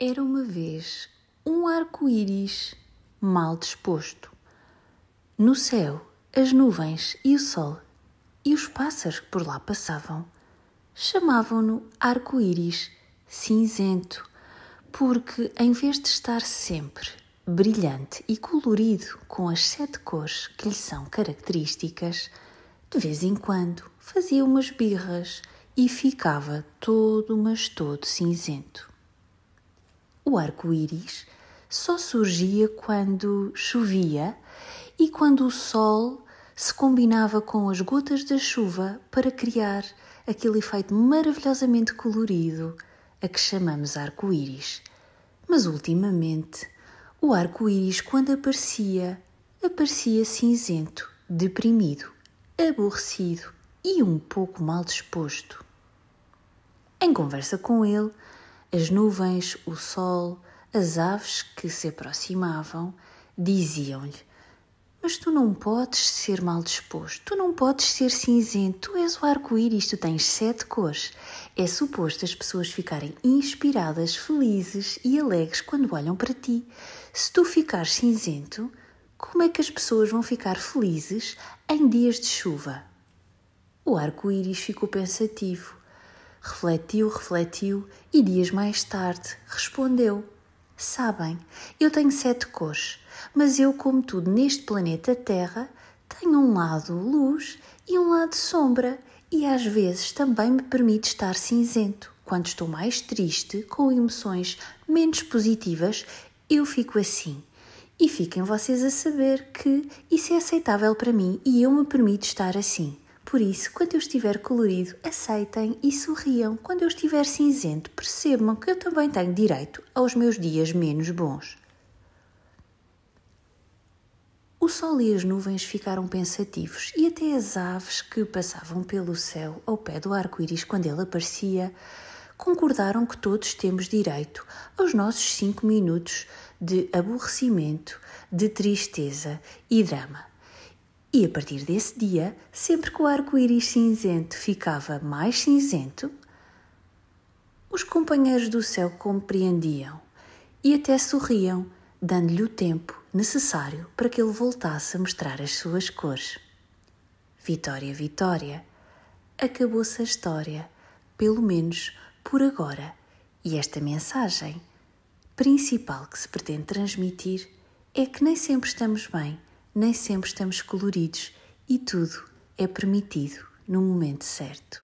Era uma vez um arco-íris mal disposto. No céu, as nuvens e o sol e os pássaros que por lá passavam chamavam-no arco-íris cinzento, porque em vez de estar sempre brilhante e colorido com as sete cores que lhe são características, de vez em quando fazia umas birras e ficava todo, mas todo cinzento o arco-íris só surgia quando chovia e quando o sol se combinava com as gotas da chuva para criar aquele efeito maravilhosamente colorido a que chamamos arco-íris. Mas ultimamente, o arco-íris, quando aparecia, aparecia cinzento, deprimido, aborrecido e um pouco mal disposto. Em conversa com ele, as nuvens, o sol, as aves que se aproximavam diziam-lhe: Mas tu não podes ser mal disposto, tu não podes ser cinzento, tu és o arco-íris, tu tens sete cores. É suposto as pessoas ficarem inspiradas, felizes e alegres quando olham para ti. Se tu ficares cinzento, como é que as pessoas vão ficar felizes em dias de chuva? O arco-íris ficou pensativo. Refletiu, refletiu e dias mais tarde respondeu: Sabem, eu tenho sete cores, mas eu, como tudo neste planeta Terra, tenho um lado luz e um lado sombra, e às vezes também me permite estar cinzento. Quando estou mais triste, com emoções menos positivas, eu fico assim. E fiquem vocês a saber que isso é aceitável para mim e eu me permito estar assim. Por isso, quando eu estiver colorido, aceitem e sorriam. Quando eu estiver cinzento, percebam que eu também tenho direito aos meus dias menos bons. O sol e as nuvens ficaram pensativos e até as aves que passavam pelo céu ao pé do arco-íris quando ele aparecia concordaram que todos temos direito aos nossos cinco minutos de aborrecimento, de tristeza e drama. E a partir desse dia, sempre que o arco-íris cinzento ficava mais cinzento, os companheiros do céu compreendiam e até sorriam, dando-lhe o tempo necessário para que ele voltasse a mostrar as suas cores. Vitória, Vitória, acabou-se a história, pelo menos por agora, e esta mensagem principal que se pretende transmitir é que nem sempre estamos bem nem sempre estamos coloridos e tudo é permitido no momento certo.